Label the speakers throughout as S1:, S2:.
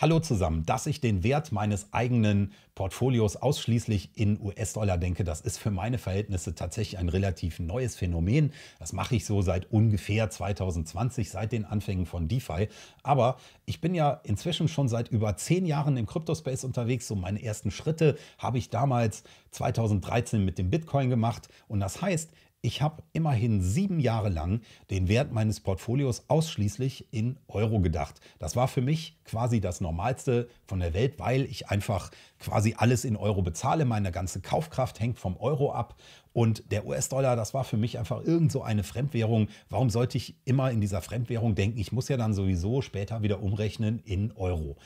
S1: Hallo zusammen, dass ich den Wert meines eigenen Portfolios ausschließlich in US-Dollar denke, das ist für meine Verhältnisse tatsächlich ein relativ neues Phänomen. Das mache ich so seit ungefähr 2020, seit den Anfängen von DeFi. Aber ich bin ja inzwischen schon seit über zehn Jahren im Kryptospace unterwegs. So meine ersten Schritte habe ich damals 2013 mit dem Bitcoin gemacht. Und das heißt, ich habe immerhin sieben Jahre lang den Wert meines Portfolios ausschließlich in Euro gedacht. Das war für mich quasi das Normalste von der Welt, weil ich einfach quasi alles in Euro bezahle. Meine ganze Kaufkraft hängt vom Euro ab. Und der US-Dollar, das war für mich einfach irgend so eine Fremdwährung. Warum sollte ich immer in dieser Fremdwährung denken? Ich muss ja dann sowieso später wieder umrechnen in Euro.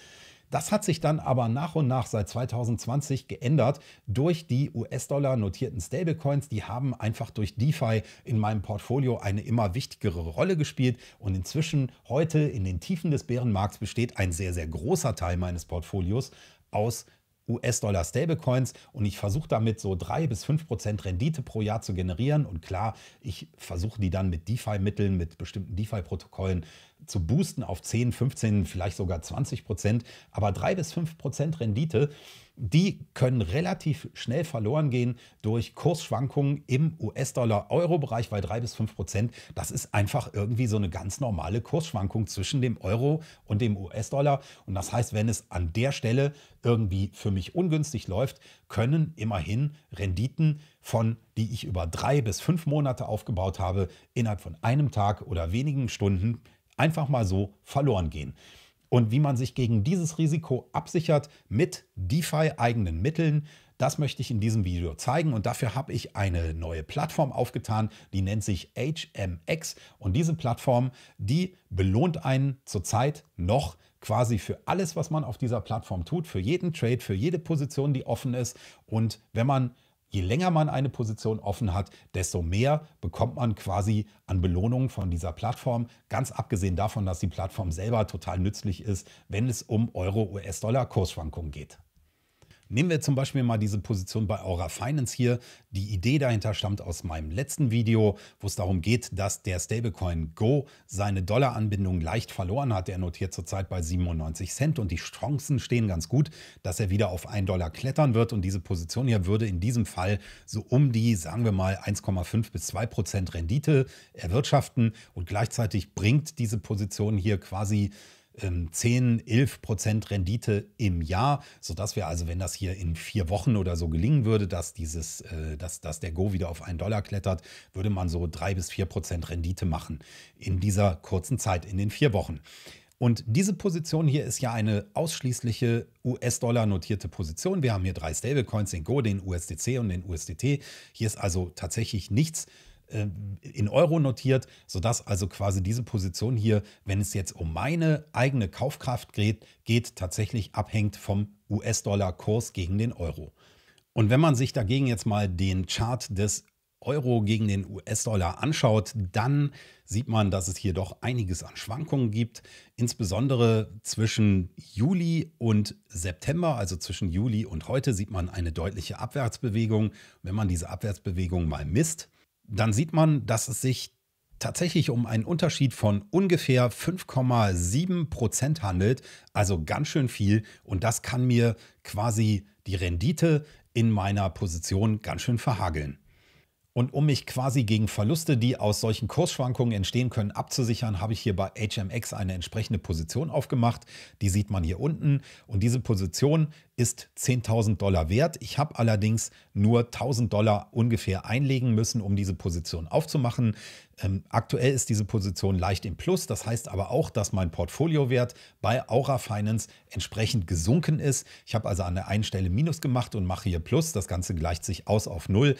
S1: Das hat sich dann aber nach und nach seit 2020 geändert durch die US-Dollar notierten Stablecoins. Die haben einfach durch DeFi in meinem Portfolio eine immer wichtigere Rolle gespielt und inzwischen heute in den Tiefen des Bärenmarkts besteht ein sehr, sehr großer Teil meines Portfolios aus US-Dollar Stablecoins und ich versuche damit so 3 bis 5 Prozent Rendite pro Jahr zu generieren. Und klar, ich versuche die dann mit DeFi-Mitteln, mit bestimmten DeFi-Protokollen zu boosten auf 10, 15, vielleicht sogar 20 Prozent, aber 3 bis 5 Prozent Rendite, die können relativ schnell verloren gehen durch Kursschwankungen im US-Dollar-Euro-Bereich, weil 3 bis 5 Prozent, das ist einfach irgendwie so eine ganz normale Kursschwankung zwischen dem Euro und dem US-Dollar. Und das heißt, wenn es an der Stelle irgendwie für mich ungünstig läuft, können immerhin Renditen von, die ich über drei bis fünf Monate aufgebaut habe, innerhalb von einem Tag oder wenigen Stunden einfach mal so verloren gehen. Und wie man sich gegen dieses Risiko absichert mit DeFi-eigenen Mitteln, das möchte ich in diesem Video zeigen und dafür habe ich eine neue Plattform aufgetan, die nennt sich HMX und diese Plattform, die belohnt einen zurzeit noch quasi für alles, was man auf dieser Plattform tut, für jeden Trade, für jede Position, die offen ist und wenn man je länger man eine Position offen hat, desto mehr bekommt man quasi an Belohnungen von dieser Plattform. Ganz abgesehen davon, dass die Plattform selber total nützlich ist, wenn es um Euro-US-Dollar-Kursschwankungen geht. Nehmen wir zum Beispiel mal diese Position bei Aura Finance hier. Die Idee dahinter stammt aus meinem letzten Video, wo es darum geht, dass der Stablecoin Go seine Dollaranbindung leicht verloren hat. Er notiert zurzeit bei 97 Cent und die Chancen stehen ganz gut, dass er wieder auf 1 Dollar klettern wird. Und diese Position hier würde in diesem Fall so um die, sagen wir mal, 1,5 bis 2 Prozent Rendite erwirtschaften. Und gleichzeitig bringt diese Position hier quasi 10, ähm, 11 Prozent Rendite im Jahr, sodass wir also, wenn das hier in vier Wochen oder so gelingen würde, dass, dieses, äh, dass, dass der Go wieder auf einen Dollar klettert, würde man so drei bis vier Prozent Rendite machen in dieser kurzen Zeit, in den vier Wochen. Und diese Position hier ist ja eine ausschließliche US-Dollar notierte Position. Wir haben hier drei Stablecoins, den Go, den USDC und den USDT. Hier ist also tatsächlich nichts ähm, in Euro notiert, sodass also quasi diese Position hier, wenn es jetzt um meine eigene Kaufkraft geht, geht tatsächlich abhängt vom US-Dollar-Kurs gegen den Euro. Und wenn man sich dagegen jetzt mal den Chart des Euro gegen den US-Dollar anschaut, dann sieht man, dass es hier doch einiges an Schwankungen gibt. Insbesondere zwischen Juli und September, also zwischen Juli und heute, sieht man eine deutliche Abwärtsbewegung. Wenn man diese Abwärtsbewegung mal misst, dann sieht man, dass es sich tatsächlich um einen Unterschied von ungefähr 5,7 Prozent handelt, also ganz schön viel. Und das kann mir quasi die Rendite in meiner Position ganz schön verhageln. Und um mich quasi gegen Verluste, die aus solchen Kursschwankungen entstehen können, abzusichern, habe ich hier bei HMX eine entsprechende Position aufgemacht. Die sieht man hier unten. Und diese Position ist 10.000 Dollar wert. Ich habe allerdings nur 1.000 Dollar ungefähr einlegen müssen, um diese Position aufzumachen. Ähm, aktuell ist diese Position leicht im Plus. Das heißt aber auch, dass mein Portfoliowert bei Aura Finance entsprechend gesunken ist. Ich habe also an der einen Stelle Minus gemacht und mache hier Plus. Das Ganze gleicht sich aus auf Null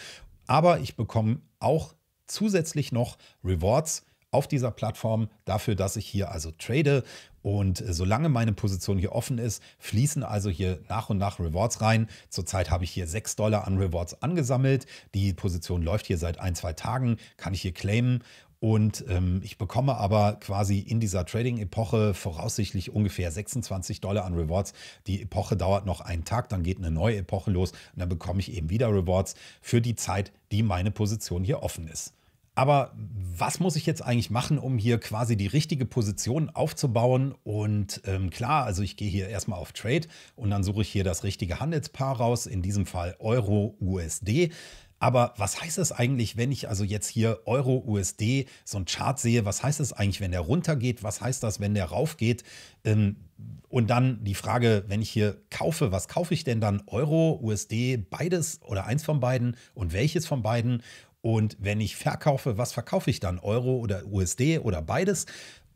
S1: aber ich bekomme auch zusätzlich noch Rewards auf dieser Plattform dafür, dass ich hier also trade. Und äh, solange meine Position hier offen ist, fließen also hier nach und nach Rewards rein. Zurzeit habe ich hier 6 Dollar an Rewards angesammelt. Die Position läuft hier seit ein, zwei Tagen, kann ich hier claimen. Und ähm, ich bekomme aber quasi in dieser Trading-Epoche voraussichtlich ungefähr 26 Dollar an Rewards. Die Epoche dauert noch einen Tag, dann geht eine neue Epoche los und dann bekomme ich eben wieder Rewards für die Zeit, die meine Position hier offen ist. Aber was muss ich jetzt eigentlich machen, um hier quasi die richtige Position aufzubauen? Und ähm, klar, also ich gehe hier erstmal auf Trade und dann suche ich hier das richtige Handelspaar raus, in diesem Fall Euro-USD. Aber was heißt das eigentlich, wenn ich also jetzt hier Euro, USD, so einen Chart sehe? Was heißt das eigentlich, wenn der runtergeht? Was heißt das, wenn der raufgeht? Ähm, und dann die Frage, wenn ich hier kaufe, was kaufe ich denn dann? Euro, USD, beides oder eins von beiden und welches von beiden? Und wenn ich verkaufe, was verkaufe ich dann? Euro oder USD oder beides?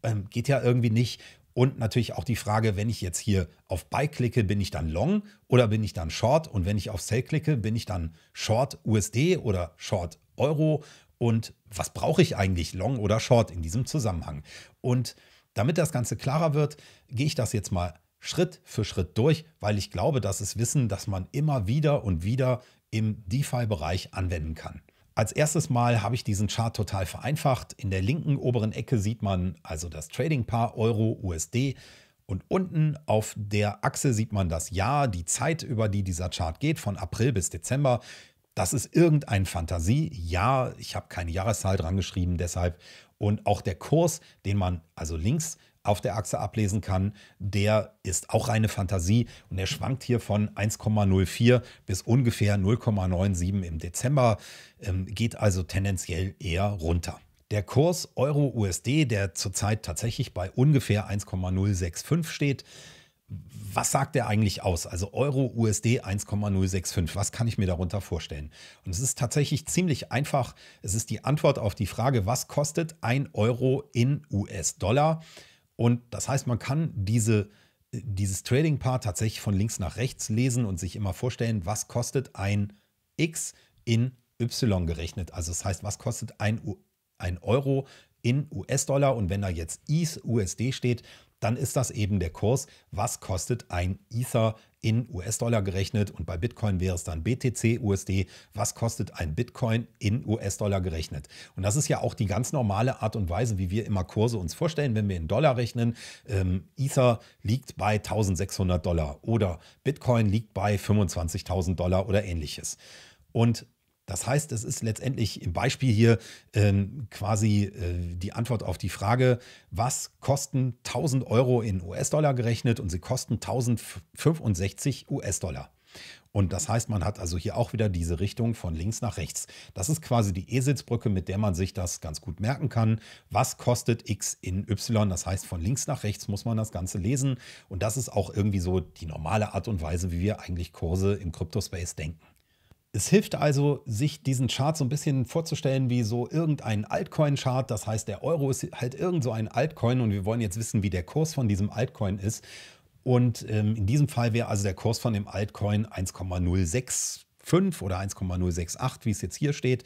S1: Ähm, geht ja irgendwie nicht. Und natürlich auch die Frage, wenn ich jetzt hier auf Buy klicke, bin ich dann Long oder bin ich dann Short? Und wenn ich auf Sell klicke, bin ich dann Short USD oder Short Euro? Und was brauche ich eigentlich, Long oder Short in diesem Zusammenhang? Und damit das Ganze klarer wird, gehe ich das jetzt mal Schritt für Schritt durch, weil ich glaube, das ist Wissen, das man immer wieder und wieder im DeFi-Bereich anwenden kann. Als erstes Mal habe ich diesen Chart total vereinfacht. In der linken oberen Ecke sieht man also das Trading-Paar Euro-USD und unten auf der Achse sieht man das Jahr, die Zeit, über die dieser Chart geht, von April bis Dezember. Das ist irgendein Fantasie. Fantasiejahr. Ich habe keine Jahreszahl dran geschrieben, deshalb. Und auch der Kurs, den man also links auf der Achse ablesen kann, der ist auch reine Fantasie und er schwankt hier von 1,04 bis ungefähr 0,97 im Dezember, ähm, geht also tendenziell eher runter. Der Kurs Euro-USD, der zurzeit tatsächlich bei ungefähr 1,065 steht, was sagt er eigentlich aus? Also Euro USD 1,065. Was kann ich mir darunter vorstellen? Und es ist tatsächlich ziemlich einfach. Es ist die Antwort auf die Frage, was kostet ein Euro in US-Dollar? Und das heißt, man kann diese, dieses Trading-Paar tatsächlich von links nach rechts lesen und sich immer vorstellen, was kostet ein X in Y gerechnet. Also das heißt, was kostet ein, U ein Euro in US-Dollar und wenn da jetzt ETH USD steht, dann ist das eben der Kurs, was kostet ein Ether in US-Dollar gerechnet und bei Bitcoin wäre es dann BTC, USD, was kostet ein Bitcoin in US-Dollar gerechnet. Und das ist ja auch die ganz normale Art und Weise, wie wir immer Kurse uns vorstellen, wenn wir in Dollar rechnen. Ähm, Ether liegt bei 1600 Dollar oder Bitcoin liegt bei 25.000 Dollar oder ähnliches. Und das heißt, es ist letztendlich im Beispiel hier ähm, quasi äh, die Antwort auf die Frage, was kosten 1000 Euro in US-Dollar gerechnet und sie kosten 1065 US-Dollar. Und das heißt, man hat also hier auch wieder diese Richtung von links nach rechts. Das ist quasi die Eselsbrücke, mit der man sich das ganz gut merken kann. Was kostet x in y? Das heißt, von links nach rechts muss man das Ganze lesen. Und das ist auch irgendwie so die normale Art und Weise, wie wir eigentlich Kurse im Kryptospace denken. Es hilft also, sich diesen Chart so ein bisschen vorzustellen wie so irgendein Altcoin-Chart. Das heißt, der Euro ist halt irgend so ein Altcoin und wir wollen jetzt wissen, wie der Kurs von diesem Altcoin ist. Und ähm, in diesem Fall wäre also der Kurs von dem Altcoin 1,065 oder 1,068, wie es jetzt hier steht.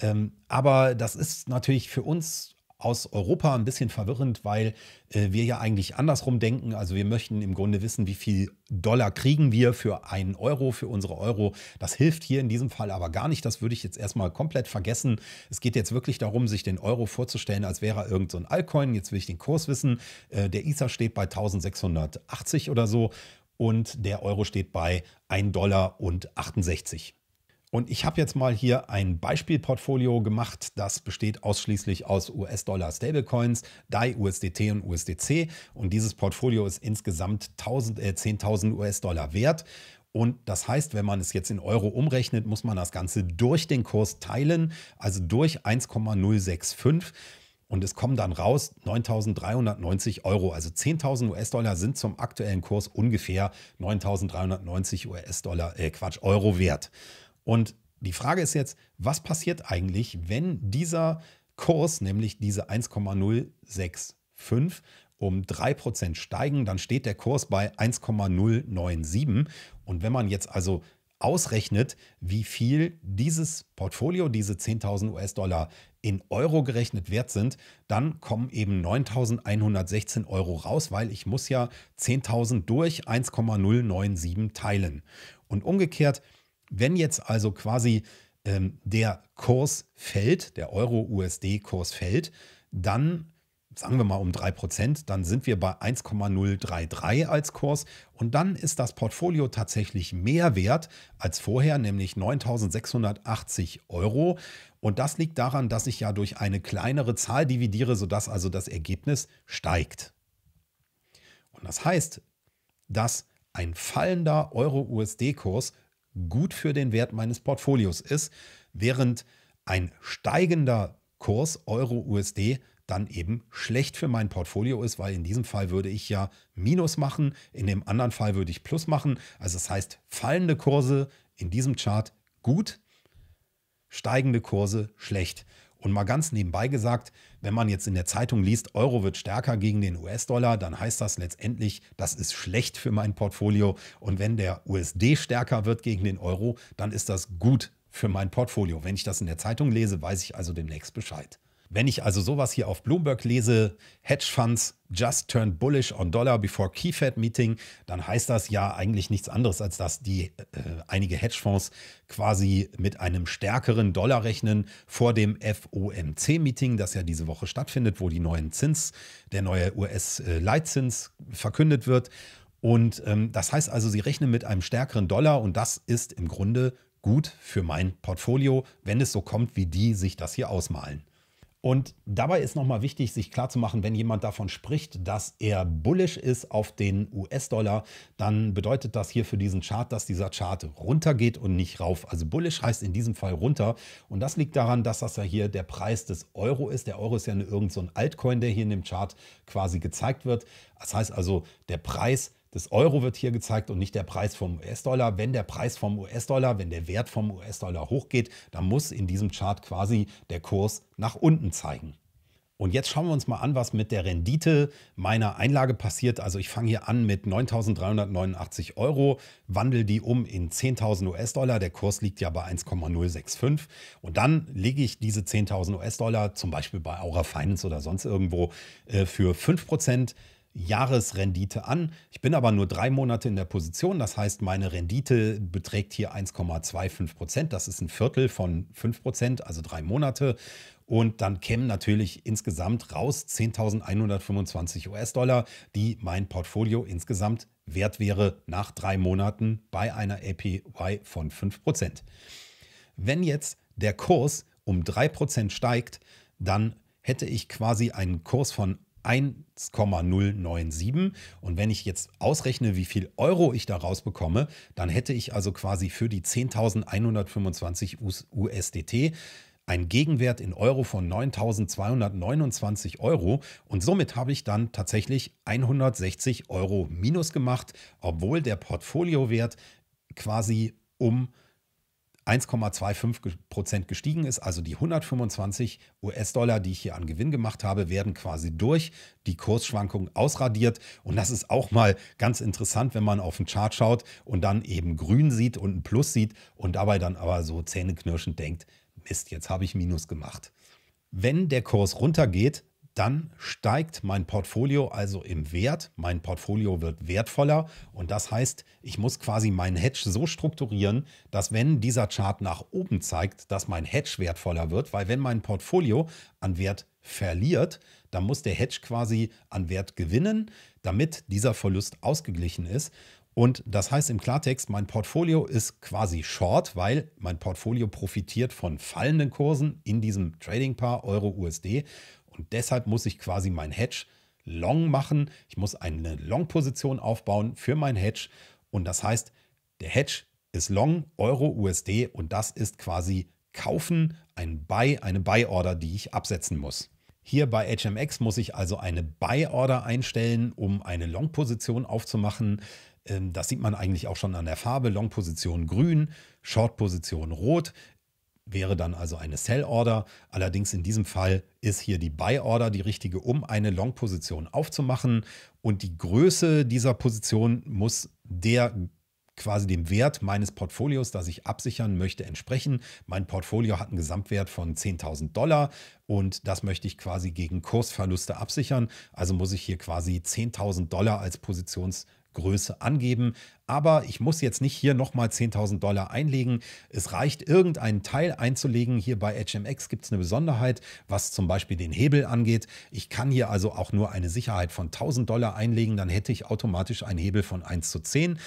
S1: Ähm, aber das ist natürlich für uns aus Europa ein bisschen verwirrend, weil äh, wir ja eigentlich andersrum denken. Also wir möchten im Grunde wissen, wie viel Dollar kriegen wir für einen Euro, für unsere Euro. Das hilft hier in diesem Fall aber gar nicht. Das würde ich jetzt erstmal komplett vergessen. Es geht jetzt wirklich darum, sich den Euro vorzustellen, als wäre er irgend so ein Altcoin. Jetzt will ich den Kurs wissen. Äh, der ISA steht bei 1680 oder so und der Euro steht bei 1 Dollar und 68. Und ich habe jetzt mal hier ein Beispielportfolio gemacht, das besteht ausschließlich aus US-Dollar-Stablecoins, DAI, USDT und USDC. Und dieses Portfolio ist insgesamt äh, 10.000 US-Dollar wert. Und das heißt, wenn man es jetzt in Euro umrechnet, muss man das Ganze durch den Kurs teilen, also durch 1,065. Und es kommen dann raus 9.390 Euro. Also 10.000 US-Dollar sind zum aktuellen Kurs ungefähr 9.390 US-Dollar, äh Quatsch, Euro wert. Und die Frage ist jetzt, was passiert eigentlich, wenn dieser Kurs, nämlich diese 1,065 um 3% steigen, dann steht der Kurs bei 1,097. Und wenn man jetzt also ausrechnet, wie viel dieses Portfolio, diese 10.000 US-Dollar in Euro gerechnet wert sind, dann kommen eben 9.116 Euro raus, weil ich muss ja 10.000 durch 1,097 teilen. Und umgekehrt, wenn jetzt also quasi ähm, der Kurs fällt, der Euro-USD-Kurs fällt, dann sagen wir mal um 3%, dann sind wir bei 1,033 als Kurs und dann ist das Portfolio tatsächlich mehr wert als vorher, nämlich 9.680 Euro. Und das liegt daran, dass ich ja durch eine kleinere Zahl dividiere, sodass also das Ergebnis steigt. Und das heißt, dass ein fallender Euro-USD-Kurs gut für den Wert meines Portfolios ist, während ein steigender Kurs Euro-USD dann eben schlecht für mein Portfolio ist, weil in diesem Fall würde ich ja Minus machen, in dem anderen Fall würde ich Plus machen. Also das heißt, fallende Kurse in diesem Chart gut, steigende Kurse schlecht. Und mal ganz nebenbei gesagt, wenn man jetzt in der Zeitung liest, Euro wird stärker gegen den US-Dollar, dann heißt das letztendlich, das ist schlecht für mein Portfolio. Und wenn der USD stärker wird gegen den Euro, dann ist das gut für mein Portfolio. Wenn ich das in der Zeitung lese, weiß ich also demnächst Bescheid. Wenn ich also sowas hier auf Bloomberg lese, Hedge Funds just turned bullish on dollar before key Fed meeting, dann heißt das ja eigentlich nichts anderes, als dass die äh, einige Hedgefonds quasi mit einem stärkeren Dollar rechnen vor dem FOMC Meeting, das ja diese Woche stattfindet, wo die neuen Zins, der neue US Leitzins verkündet wird. Und ähm, das heißt also, sie rechnen mit einem stärkeren Dollar und das ist im Grunde gut für mein Portfolio, wenn es so kommt, wie die sich das hier ausmalen. Und dabei ist nochmal wichtig, sich klarzumachen, wenn jemand davon spricht, dass er bullish ist auf den US-Dollar, dann bedeutet das hier für diesen Chart, dass dieser Chart runtergeht und nicht rauf. Also bullish heißt in diesem Fall runter. Und das liegt daran, dass das ja hier der Preis des Euro ist. Der Euro ist ja eine, irgend so Altcoin, der hier in dem Chart quasi gezeigt wird. Das heißt also, der Preis das Euro wird hier gezeigt und nicht der Preis vom US-Dollar. Wenn der Preis vom US-Dollar, wenn der Wert vom US-Dollar hochgeht, dann muss in diesem Chart quasi der Kurs nach unten zeigen. Und jetzt schauen wir uns mal an, was mit der Rendite meiner Einlage passiert. Also ich fange hier an mit 9.389 Euro, wandle die um in 10.000 US-Dollar. Der Kurs liegt ja bei 1,065. Und dann lege ich diese 10.000 US-Dollar zum Beispiel bei Aura Finance oder sonst irgendwo äh, für 5 Prozent Jahresrendite an. Ich bin aber nur drei Monate in der Position. Das heißt, meine Rendite beträgt hier 1,25 Prozent. Das ist ein Viertel von 5 Prozent, also drei Monate. Und dann kämen natürlich insgesamt raus 10.125 US-Dollar, die mein Portfolio insgesamt wert wäre nach drei Monaten bei einer APY von 5 Prozent. Wenn jetzt der Kurs um 3 Prozent steigt, dann hätte ich quasi einen Kurs von 1,097. Und wenn ich jetzt ausrechne, wie viel Euro ich da rausbekomme, dann hätte ich also quasi für die 10.125 USDT einen Gegenwert in Euro von 9.229 Euro und somit habe ich dann tatsächlich 160 Euro minus gemacht, obwohl der Portfoliowert quasi um 1,25 Prozent gestiegen ist. Also die 125 US-Dollar, die ich hier an Gewinn gemacht habe, werden quasi durch die Kursschwankung ausradiert. Und das ist auch mal ganz interessant, wenn man auf den Chart schaut und dann eben grün sieht und ein Plus sieht und dabei dann aber so zähneknirschend denkt, Mist, jetzt habe ich Minus gemacht. Wenn der Kurs runtergeht, dann steigt mein Portfolio also im Wert, mein Portfolio wird wertvoller und das heißt, ich muss quasi meinen Hedge so strukturieren, dass wenn dieser Chart nach oben zeigt, dass mein Hedge wertvoller wird, weil wenn mein Portfolio an Wert verliert, dann muss der Hedge quasi an Wert gewinnen, damit dieser Verlust ausgeglichen ist. Und das heißt im Klartext, mein Portfolio ist quasi short, weil mein Portfolio profitiert von fallenden Kursen in diesem Trading Paar Euro USD und deshalb muss ich quasi mein Hedge long machen. Ich muss eine Long-Position aufbauen für mein Hedge. Und das heißt, der Hedge ist long Euro USD und das ist quasi kaufen, ein Buy, eine Buy-Order, die ich absetzen muss. Hier bei HMX muss ich also eine Buy-Order einstellen, um eine Long-Position aufzumachen. Ähm, das sieht man eigentlich auch schon an der Farbe. Long-Position grün, Short-Position rot wäre dann also eine Sell-Order. Allerdings in diesem Fall ist hier die Buy-Order die richtige, um eine Long-Position aufzumachen. Und die Größe dieser Position muss der quasi dem Wert meines Portfolios, das ich absichern möchte, entsprechen. Mein Portfolio hat einen Gesamtwert von 10.000 Dollar und das möchte ich quasi gegen Kursverluste absichern. Also muss ich hier quasi 10.000 Dollar als Positions- Größe angeben. Aber ich muss jetzt nicht hier nochmal 10.000 Dollar einlegen. Es reicht, irgendeinen Teil einzulegen. Hier bei HMX gibt es eine Besonderheit, was zum Beispiel den Hebel angeht. Ich kann hier also auch nur eine Sicherheit von 1.000 Dollar einlegen. Dann hätte ich automatisch einen Hebel von 1 zu 10.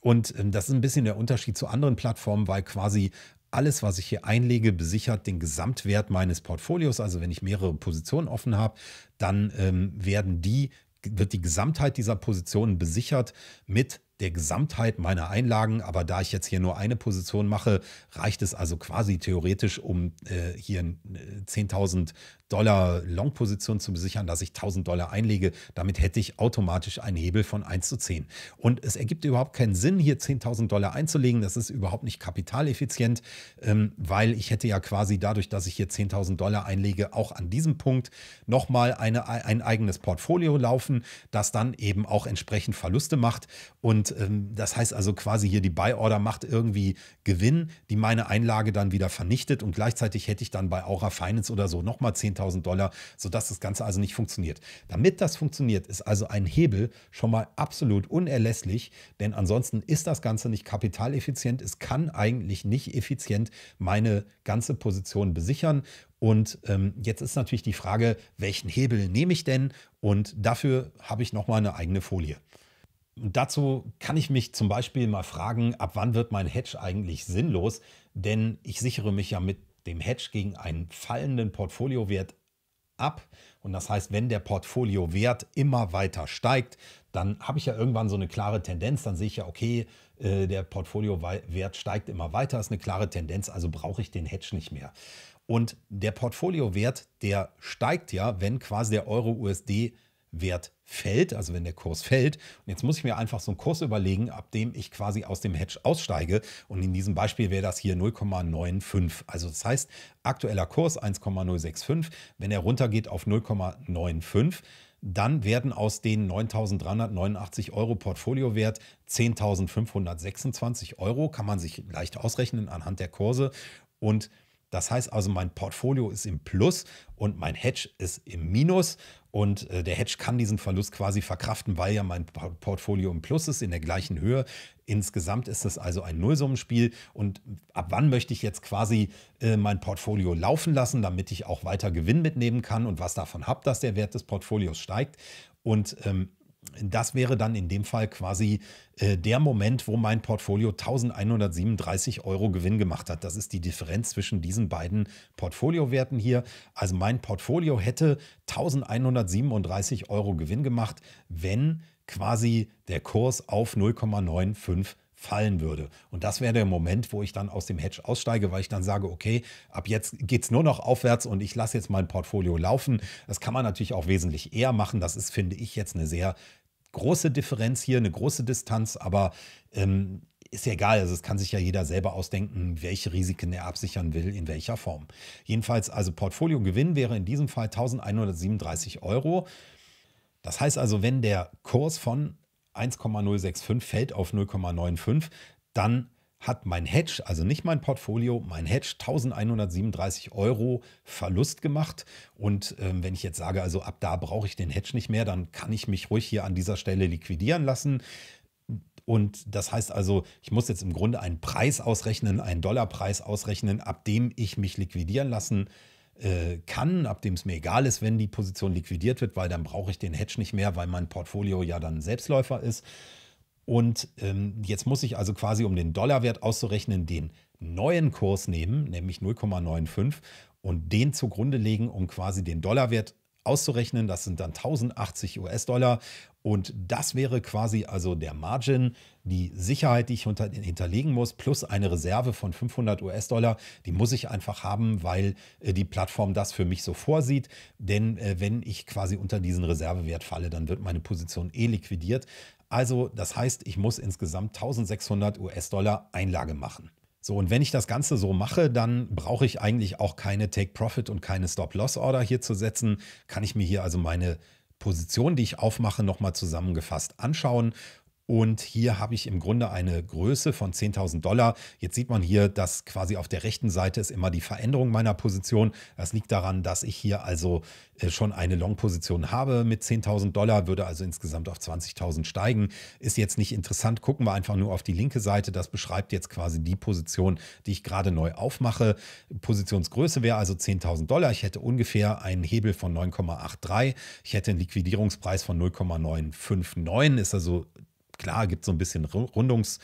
S1: Und ähm, das ist ein bisschen der Unterschied zu anderen Plattformen, weil quasi alles, was ich hier einlege, besichert den Gesamtwert meines Portfolios. Also wenn ich mehrere Positionen offen habe, dann ähm, werden die wird die Gesamtheit dieser Positionen besichert mit der Gesamtheit meiner Einlagen. Aber da ich jetzt hier nur eine Position mache, reicht es also quasi theoretisch, um äh, hier 10.000 äh, Dollar Long-Position zu besichern, dass ich 1.000 Dollar einlege. Damit hätte ich automatisch einen Hebel von 1 zu 10. Und es ergibt überhaupt keinen Sinn, hier 10.000 Dollar einzulegen. Das ist überhaupt nicht kapitaleffizient, ähm, weil ich hätte ja quasi dadurch, dass ich hier 10.000 Dollar einlege, auch an diesem Punkt nochmal ein eigenes Portfolio laufen, das dann eben auch entsprechend Verluste macht. Und und ähm, das heißt also quasi hier, die Buy-Order macht irgendwie Gewinn, die meine Einlage dann wieder vernichtet und gleichzeitig hätte ich dann bei Aura Finance oder so nochmal 10.000 Dollar, sodass das Ganze also nicht funktioniert. Damit das funktioniert, ist also ein Hebel schon mal absolut unerlässlich, denn ansonsten ist das Ganze nicht kapitaleffizient. Es kann eigentlich nicht effizient meine ganze Position besichern und ähm, jetzt ist natürlich die Frage, welchen Hebel nehme ich denn? Und dafür habe ich nochmal eine eigene Folie. Dazu kann ich mich zum Beispiel mal fragen, ab wann wird mein Hedge eigentlich sinnlos? Denn ich sichere mich ja mit dem Hedge gegen einen fallenden Portfoliowert ab. Und das heißt, wenn der Portfoliowert immer weiter steigt, dann habe ich ja irgendwann so eine klare Tendenz. Dann sehe ich ja, okay, äh, der Portfoliowert steigt immer weiter, ist eine klare Tendenz, also brauche ich den Hedge nicht mehr. Und der Portfoliowert, der steigt ja, wenn quasi der Euro-USD Wert fällt, also wenn der Kurs fällt. Und jetzt muss ich mir einfach so einen Kurs überlegen, ab dem ich quasi aus dem Hedge aussteige. Und in diesem Beispiel wäre das hier 0,95. Also das heißt, aktueller Kurs 1,065. Wenn er runtergeht auf 0,95, dann werden aus den 9.389 Euro Portfoliowert 10.526 Euro, kann man sich leicht ausrechnen anhand der Kurse. Und das heißt also, mein Portfolio ist im Plus und mein Hedge ist im Minus. Und äh, der Hedge kann diesen Verlust quasi verkraften, weil ja mein Portfolio im Plus ist, in der gleichen Höhe. Insgesamt ist das also ein Nullsummenspiel. Und ab wann möchte ich jetzt quasi äh, mein Portfolio laufen lassen, damit ich auch weiter Gewinn mitnehmen kann und was davon habe, dass der Wert des Portfolios steigt? Und ähm, das wäre dann in dem Fall quasi äh, der Moment, wo mein Portfolio 1137 Euro Gewinn gemacht hat. Das ist die Differenz zwischen diesen beiden Portfoliowerten hier. Also mein Portfolio hätte 1137 Euro Gewinn gemacht, wenn quasi der Kurs auf 0,95 fallen würde. Und das wäre der Moment, wo ich dann aus dem Hedge aussteige, weil ich dann sage, okay, ab jetzt geht es nur noch aufwärts und ich lasse jetzt mein Portfolio laufen. Das kann man natürlich auch wesentlich eher machen. Das ist, finde ich, jetzt eine sehr große Differenz hier, eine große Distanz, aber ähm, ist ja egal, also es kann sich ja jeder selber ausdenken, welche Risiken er absichern will, in welcher Form. Jedenfalls, also Portfoliogewinn wäre in diesem Fall 1137 Euro. Das heißt also, wenn der Kurs von 1,065 fällt auf 0,95, dann hat mein Hedge, also nicht mein Portfolio, mein Hedge 1137 Euro Verlust gemacht. Und ähm, wenn ich jetzt sage, also ab da brauche ich den Hedge nicht mehr, dann kann ich mich ruhig hier an dieser Stelle liquidieren lassen. Und das heißt also, ich muss jetzt im Grunde einen Preis ausrechnen, einen Dollarpreis ausrechnen, ab dem ich mich liquidieren lassen kann äh, kann, ab dem es mir egal ist, wenn die Position liquidiert wird, weil dann brauche ich den Hedge nicht mehr, weil mein Portfolio ja dann Selbstläufer ist. Und ähm, jetzt muss ich also quasi, um den Dollarwert auszurechnen, den neuen Kurs nehmen, nämlich 0,95, und den zugrunde legen, um quasi den Dollarwert auszurechnen. Das sind dann 1080 US-Dollar und das wäre quasi also der Margin, die Sicherheit, die ich hinterlegen muss, plus eine Reserve von 500 US-Dollar, die muss ich einfach haben, weil äh, die Plattform das für mich so vorsieht. Denn äh, wenn ich quasi unter diesen Reservewert falle, dann wird meine Position eh liquidiert. Also das heißt, ich muss insgesamt 1600 US-Dollar Einlage machen. So, und wenn ich das Ganze so mache, dann brauche ich eigentlich auch keine Take-Profit und keine Stop-Loss-Order hier zu setzen. Kann ich mir hier also meine Position, die ich aufmache, nochmal zusammengefasst anschauen. Und hier habe ich im Grunde eine Größe von 10.000 Dollar. Jetzt sieht man hier, dass quasi auf der rechten Seite ist immer die Veränderung meiner Position. Das liegt daran, dass ich hier also äh, schon eine Long-Position habe mit 10.000 Dollar, würde also insgesamt auf 20.000 steigen. Ist jetzt nicht interessant, gucken wir einfach nur auf die linke Seite. Das beschreibt jetzt quasi die Position, die ich gerade neu aufmache. Positionsgröße wäre also 10.000 Dollar. Ich hätte ungefähr einen Hebel von 9,83. Ich hätte einen Liquidierungspreis von 0,959, ist also klar gibt es so ein bisschen Rundungs-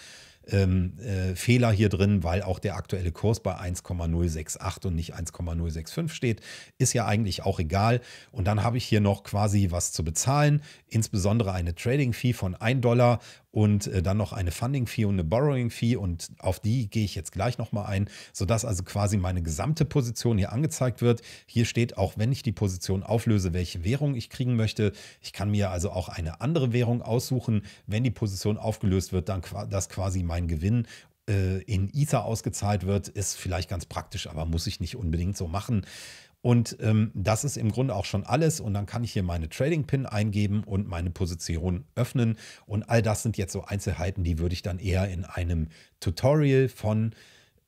S1: ähm, äh, Fehler hier drin, weil auch der aktuelle Kurs bei 1,068 und nicht 1,065 steht. Ist ja eigentlich auch egal. Und dann habe ich hier noch quasi was zu bezahlen, insbesondere eine Trading Fee von 1 Dollar und äh, dann noch eine Funding Fee und eine Borrowing Fee und auf die gehe ich jetzt gleich nochmal ein, sodass also quasi meine gesamte Position hier angezeigt wird. Hier steht auch, wenn ich die Position auflöse, welche Währung ich kriegen möchte. Ich kann mir also auch eine andere Währung aussuchen. Wenn die Position aufgelöst wird, dann das quasi mein Gewinn äh, in Ether ausgezahlt wird, ist vielleicht ganz praktisch, aber muss ich nicht unbedingt so machen. Und ähm, das ist im Grunde auch schon alles. Und dann kann ich hier meine Trading Pin eingeben und meine Position öffnen. Und all das sind jetzt so Einzelheiten, die würde ich dann eher in einem Tutorial von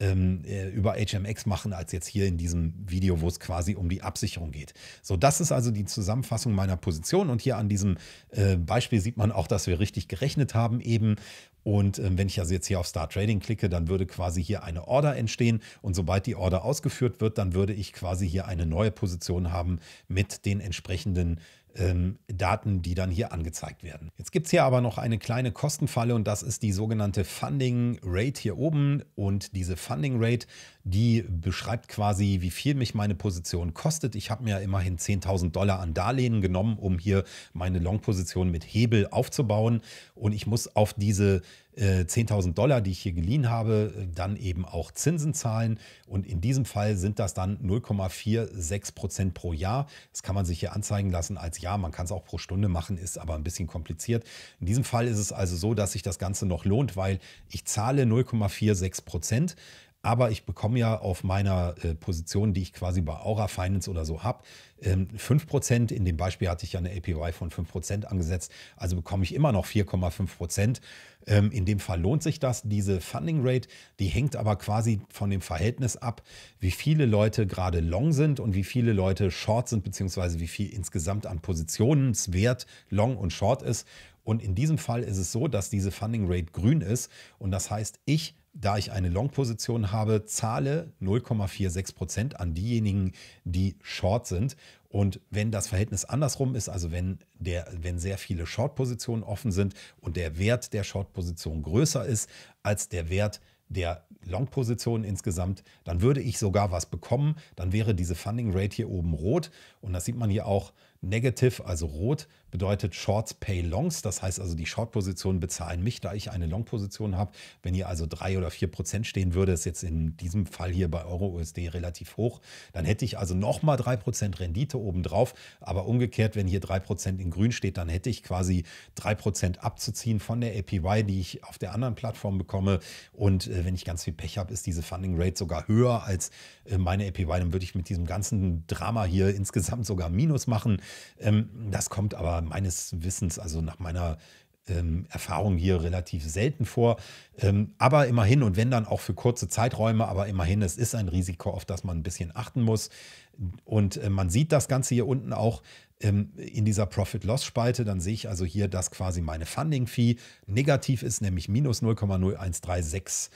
S1: ähm, äh, über HMX machen, als jetzt hier in diesem Video, wo es quasi um die Absicherung geht. So, das ist also die Zusammenfassung meiner Position. Und hier an diesem äh, Beispiel sieht man auch, dass wir richtig gerechnet haben eben. Und ähm, wenn ich also jetzt hier auf Start Trading klicke, dann würde quasi hier eine Order entstehen. Und sobald die Order ausgeführt wird, dann würde ich quasi hier eine neue Position haben mit den entsprechenden ähm, Daten, die dann hier angezeigt werden. Jetzt gibt es hier aber noch eine kleine Kostenfalle und das ist die sogenannte Funding Rate hier oben. Und diese Funding Rate, die beschreibt quasi, wie viel mich meine Position kostet. Ich habe mir immerhin 10.000 Dollar an Darlehen genommen, um hier meine Long-Position mit Hebel aufzubauen. Und ich muss auf diese 10.000 äh, Dollar, die ich hier geliehen habe, dann eben auch Zinsen zahlen. Und in diesem Fall sind das dann 0,46 Prozent pro Jahr. Das kann man sich hier anzeigen lassen als Jahr. Man kann es auch pro Stunde machen, ist aber ein bisschen kompliziert. In diesem Fall ist es also so, dass sich das Ganze noch lohnt, weil ich zahle 0,46 Prozent aber ich bekomme ja auf meiner äh, Position, die ich quasi bei Aura Finance oder so habe, ähm, 5%. In dem Beispiel hatte ich ja eine APY von 5% angesetzt, also bekomme ich immer noch 4,5%. Ähm, in dem Fall lohnt sich das. Diese Funding Rate, die hängt aber quasi von dem Verhältnis ab, wie viele Leute gerade long sind und wie viele Leute short sind, beziehungsweise wie viel insgesamt an Positionswert long und short ist. Und in diesem Fall ist es so, dass diese Funding Rate grün ist und das heißt, ich da ich eine Long-Position habe, zahle 0,46 an diejenigen, die Short sind. Und wenn das Verhältnis andersrum ist, also wenn, der, wenn sehr viele Short-Positionen offen sind und der Wert der Short-Position größer ist als der Wert der Long-Position insgesamt, dann würde ich sogar was bekommen. Dann wäre diese Funding Rate hier oben rot. Und das sieht man hier auch negativ, also rot bedeutet Shorts pay Longs. Das heißt also, die Short-Positionen bezahlen mich, da ich eine Long-Position habe. Wenn hier also drei oder vier Prozent stehen würde, ist jetzt in diesem Fall hier bei Euro-USD relativ hoch, dann hätte ich also nochmal drei Prozent Rendite obendrauf. Aber umgekehrt, wenn hier drei Prozent in grün steht, dann hätte ich quasi drei Prozent abzuziehen von der APY, die ich auf der anderen Plattform bekomme. Und äh, wenn ich ganz viel Pech habe, ist diese Funding Rate sogar höher als äh, meine APY. Dann würde ich mit diesem ganzen Drama hier insgesamt sogar Minus machen. Ähm, das kommt aber meines Wissens, also nach meiner ähm, Erfahrung hier relativ selten vor. Ähm, aber immerhin und wenn dann auch für kurze Zeiträume, aber immerhin, es ist ein Risiko, auf das man ein bisschen achten muss. Und äh, man sieht das Ganze hier unten auch ähm, in dieser Profit-Loss-Spalte. Dann sehe ich also hier, dass quasi meine Funding-Fee negativ ist, nämlich minus 0,0136.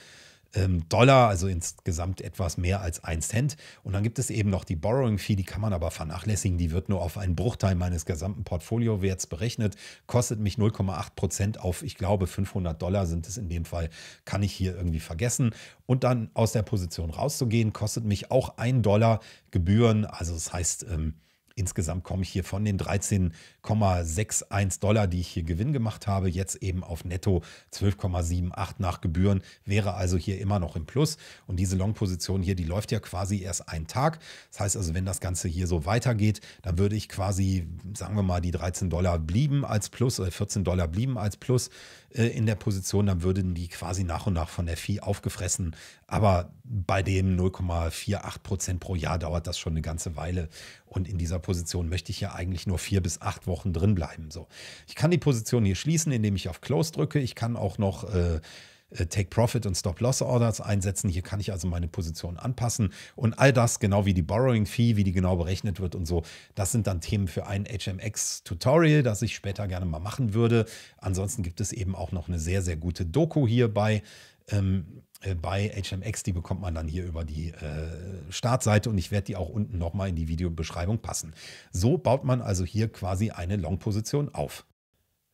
S1: Ähm, Dollar, also insgesamt etwas mehr als 1 Cent. Und dann gibt es eben noch die Borrowing Fee, die kann man aber vernachlässigen, die wird nur auf einen Bruchteil meines gesamten Portfoliowerts berechnet, kostet mich 0,8 Prozent auf, ich glaube, 500 Dollar sind es in dem Fall, kann ich hier irgendwie vergessen. Und dann aus der Position rauszugehen, kostet mich auch 1 Dollar Gebühren, also das heißt, ähm, Insgesamt komme ich hier von den 13,61 Dollar, die ich hier Gewinn gemacht habe, jetzt eben auf netto 12,78 nach Gebühren, wäre also hier immer noch im Plus. Und diese Long-Position hier, die läuft ja quasi erst einen Tag. Das heißt also, wenn das Ganze hier so weitergeht, dann würde ich quasi, sagen wir mal, die 13 Dollar blieben als Plus oder 14 Dollar blieben als Plus. Äh, in der Position, dann würden die quasi nach und nach von der Vieh aufgefressen. Aber bei dem 0,48 Prozent pro Jahr dauert das schon eine ganze Weile. Und in dieser Position möchte ich ja eigentlich nur vier bis acht Wochen drin bleiben. So, ich kann die Position hier schließen, indem ich auf Close drücke. Ich kann auch noch äh, äh, Take-Profit und Stop-Loss-Orders einsetzen. Hier kann ich also meine Position anpassen und all das, genau wie die Borrowing-Fee, wie die genau berechnet wird und so, das sind dann Themen für ein HMX-Tutorial, das ich später gerne mal machen würde. Ansonsten gibt es eben auch noch eine sehr, sehr gute Doku hier ähm, äh, bei ähm, bei HMX, die bekommt man dann hier über die äh, Startseite und ich werde die auch unten nochmal in die Videobeschreibung passen. So baut man also hier quasi eine Long-Position auf.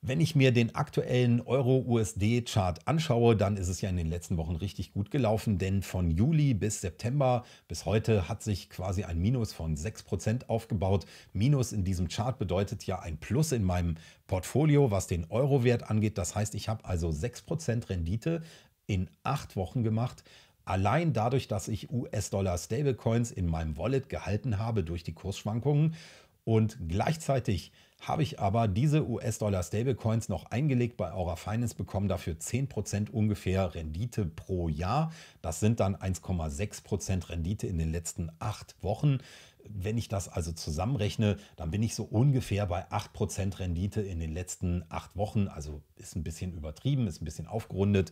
S1: Wenn ich mir den aktuellen Euro-USD-Chart anschaue, dann ist es ja in den letzten Wochen richtig gut gelaufen, denn von Juli bis September bis heute hat sich quasi ein Minus von 6% aufgebaut. Minus in diesem Chart bedeutet ja ein Plus in meinem Portfolio, was den Euro-Wert angeht. Das heißt, ich habe also 6% Rendite in acht Wochen gemacht. Allein dadurch, dass ich US-Dollar-Stablecoins in meinem Wallet gehalten habe durch die Kursschwankungen und gleichzeitig habe ich aber diese US-Dollar-Stablecoins noch eingelegt bei Aura Finance, bekommen dafür 10% ungefähr Rendite pro Jahr. Das sind dann 1,6% Rendite in den letzten acht Wochen. Wenn ich das also zusammenrechne, dann bin ich so ungefähr bei 8% Rendite in den letzten acht Wochen. Also ist ein bisschen übertrieben, ist ein bisschen aufgerundet.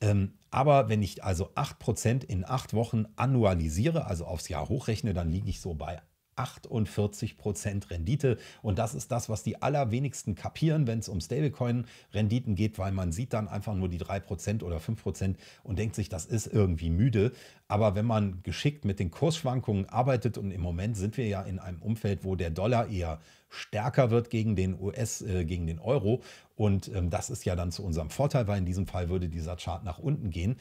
S1: Ähm, aber wenn ich also 8% in acht Wochen annualisiere, also aufs Jahr hochrechne, dann liege ich so bei 48% Rendite. Und das ist das, was die allerwenigsten kapieren, wenn es um Stablecoin-Renditen geht, weil man sieht dann einfach nur die 3% oder 5% und denkt sich, das ist irgendwie müde. Aber wenn man geschickt mit den Kursschwankungen arbeitet und im Moment sind wir ja in einem Umfeld, wo der Dollar eher stärker wird gegen den US, äh, gegen den Euro. Und ähm, das ist ja dann zu unserem Vorteil, weil in diesem Fall würde dieser Chart nach unten gehen.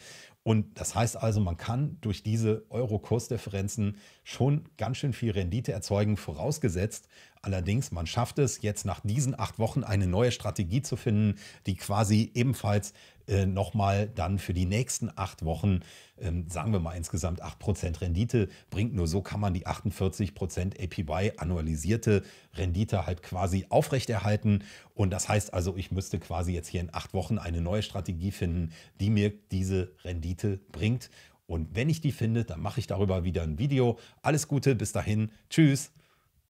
S1: Und das heißt also, man kann durch diese Euro-Kursdifferenzen schon ganz schön viel Rendite erzeugen, vorausgesetzt allerdings, man schafft es jetzt nach diesen acht Wochen eine neue Strategie zu finden, die quasi ebenfalls äh, nochmal dann für die nächsten acht Wochen, ähm, sagen wir mal insgesamt 8% Rendite bringt. Nur so kann man die 48% APY annualisierte Rendite halt quasi aufrechterhalten. Und das heißt also, ich müsste quasi jetzt hier in acht Wochen eine neue Strategie finden, die mir diese Rendite bringt. Und wenn ich die finde, dann mache ich darüber wieder ein Video. Alles Gute, bis dahin. Tschüss.